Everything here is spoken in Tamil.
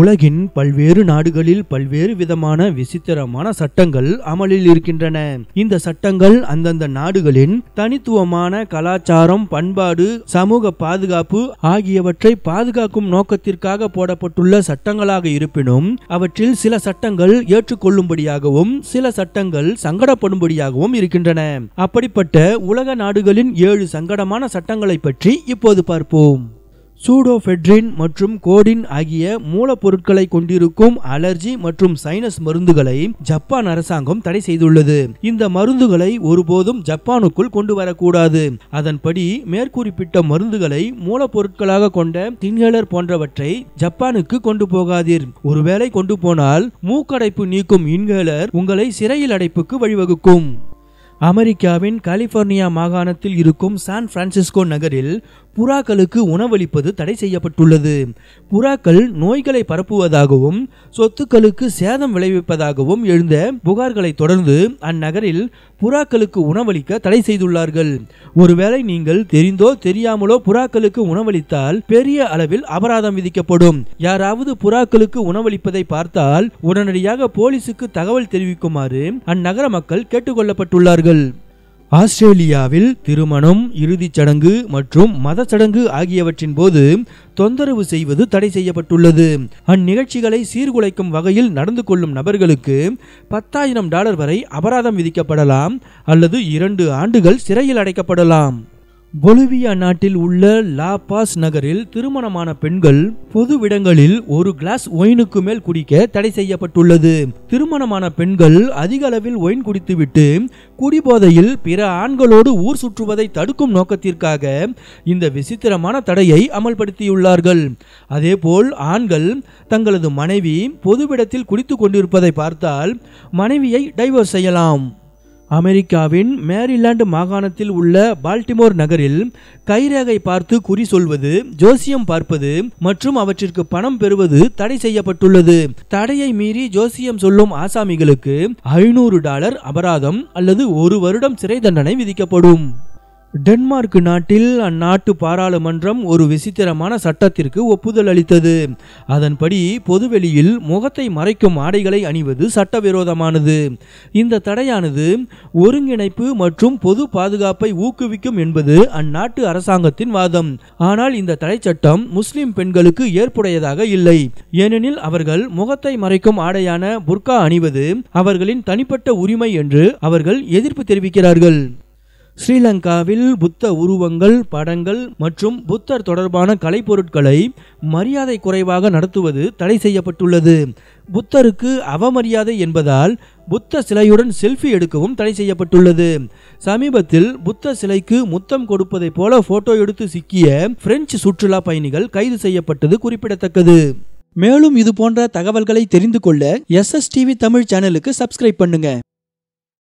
உலகின் பல்வேறு நாடுகளில் பல்வேறு விதமான விசித்திரமான சட்டங்கள் அமலில் இருக்கின்றன இந்த சட்டங்கள் அந்தந்த நாடுகளின் தனித்துவமான கலாச்சாரம் பண்பாடு சமூக பாதுகாப்பு ஆகியவற்றை பாதுகாக்கும் நோக்கத்திற்காக போடப்பட்டுள்ள சட்டங்களாக இருப்பினும் அவற்றில் சில சட்டங்கள் ஏற்றுக்கொள்ளும்படியாகவும் சில சட்டங்கள் சங்கடப்படும்படியாகவும் இருக்கின்றன அப்படிப்பட்ட உலக நாடுகளின் ஏழு சங்கடமான சட்டங்களை பற்றி இப்போது பார்ப்போம் சூடோஃபெட்ரின் மற்றும் கோடின் ஆகிய மூலப்பொருட்களை கொண்டிருக்கும் அலர்ஜி மற்றும் சைனஸ் மருந்துகளை ஜப்பான் அரசாங்கம் தடை செய்துள்ளது இந்த மருந்துகளை ஒருபோதும் ஜப்பானுக்குள் கொண்டு வரக்கூடாது அதன்படி மேற்குறிப்பிட்ட மருந்துகளை மூலப்பொருட்களாக கொண்ட திங்களர் போன்றவற்றை ஜப்பானுக்கு கொண்டு போகாதீர் ஒருவேளை கொண்டு போனால் மூக்கடைப்பு நீக்கும் இன்ஹேலர் உங்களை சிறையில் அடைப்புக்கு வழிவகுக்கும் அமெரிக்காவின் கலிபோர்னியா மாகாணத்தில் இருக்கும் சான் பிரான்சிஸ்கோ நகரில் புறாக்களுக்கு உணவளிப்பது தடை செய்யப்பட்டுள்ளது புறாக்கள் நோய்களை பரப்புவதாகவும் சொத்துக்களுக்கு சேதம் விளைவிப்பதாகவும் எழுந்த புகார்களை தொடர்ந்து அந்நகரில் புறாக்களுக்கு உணவளிக்க தடை செய்துள்ளார்கள் ஒருவேளை நீங்கள் தெரிந்தோ தெரியாமலோ புறாக்களுக்கு உணவளித்தால் பெரிய அளவில் அபராதம் விதிக்கப்படும் யாராவது புறாக்களுக்கு உணவளிப்பதை பார்த்தால் உடனடியாக போலீசுக்கு தகவல் தெரிவிக்குமாறு அந்நகர மக்கள் கேட்டுக்கொள்ளப்பட்டுள்ளார்கள் கொண்டாடுகிறார்கள் ஆஸ்திரேலியாவில் திருமணம் இறுதிச் சடங்கு மற்றும் மத சடங்கு ஆகியவற்றின் போது தொந்தரவு செய்வது தடை செய்யப்பட்டுள்ளது அந்நிகழ்ச்சிகளை சீர்குலைக்கும் வகையில் நடந்து கொள்ளும் நபர்களுக்கு பத்தாயிரம் டாலர் வரை அபராதம் விதிக்கப்படலாம் அல்லது இரண்டு ஆண்டுகள் சிறையில் அடைக்கப்படலாம் பொலிவியா நாட்டில் உள்ள லா பாஸ் நகரில் திருமணமான பெண்கள் பொது விடங்களில் ஒரு கிளாஸ் ஒயினுக்கு மேல் குடிக்க தடை செய்யப்பட்டுள்ளது திருமணமான பெண்கள் அதிக அளவில் ஒயின் குடித்துவிட்டு குடிபோதையில் பிற ஆண்களோடு ஊர் சுற்றுவதை தடுக்கும் நோக்கத்திற்காக இந்த விசித்திரமான தடையை அமல்படுத்தியுள்ளார்கள் அதேபோல் ஆண்கள் தங்களது மனைவி பொதுவிடத்தில் குடித்து கொண்டிருப்பதை பார்த்தால் மனைவியை டைவர்ஸ் செய்யலாம் அமெரிக்காவின் மேரிலாண்டு மாகாணத்தில் உள்ள பால்டிமோர் நகரில் கைரேகை பார்த்து குறி சொல்வது ஜோசியம் பார்ப்பது மற்றும் அவற்றிற்கு பணம் பெறுவது தடை செய்யப்பட்டுள்ளது தடையை மீறி ஜோசியம் சொல்லும் ஆசாமிகளுக்கு ஐநூறு டாலர் அபராதம் அல்லது ஒரு வருடம் சிறை தண்டனை விதிக்கப்படும் டென்மார்க் நாட்டில் அந்நாட்டு பாராளுமன்றம் ஒரு விசித்திரமான சட்டத்திற்கு ஒப்புதல் அளித்தது அதன்படி பொதுவெளியில் முகத்தை மறைக்கும் ஆடைகளை அணிவது சட்டவிரோதமானது இந்த தடையானது ஒருங்கிணைப்பு மற்றும் பொது பாதுகாப்பை ஊக்குவிக்கும் என்பது அந்நாட்டு அரசாங்கத்தின் வாதம் ஆனால் இந்த தடை சட்டம் முஸ்லிம் பெண்களுக்கு ஏற்புடையதாக இல்லை ஏனெனில் அவர்கள் முகத்தை மறைக்கும் ஆடையான புர்கா அணிவது அவர்களின் தனிப்பட்ட உரிமை என்று அவர்கள் எதிர்ப்பு தெரிவிக்கிறார்கள் ஸ்ரீலங்காவில் புத்த உருவங்கள் படங்கள் மற்றும் புத்தர் தொடர்பான கலைப்பொருட்களை மரியாதை குறைவாக நடத்துவது தடை செய்யப்பட்டுள்ளது புத்தருக்கு அவமரியாதை என்பதால் புத்த சிலையுடன் செல்ஃபி எடுக்கவும் தடை செய்யப்பட்டுள்ளது சமீபத்தில் புத்த சிலைக்கு முத்தம் கொடுப்பதைப் போல போட்டோ எடுத்து சிக்கிய பிரெஞ்சு சுற்றுலா பயணிகள் கைது செய்யப்பட்டது குறிப்பிடத்தக்கது மேலும் இது போன்ற தகவல்களை தெரிந்து கொள்ள எஸ்எஸ்டிவி தமிழ் சேனலுக்கு சப்ஸ்கிரைப் பண்ணுங்க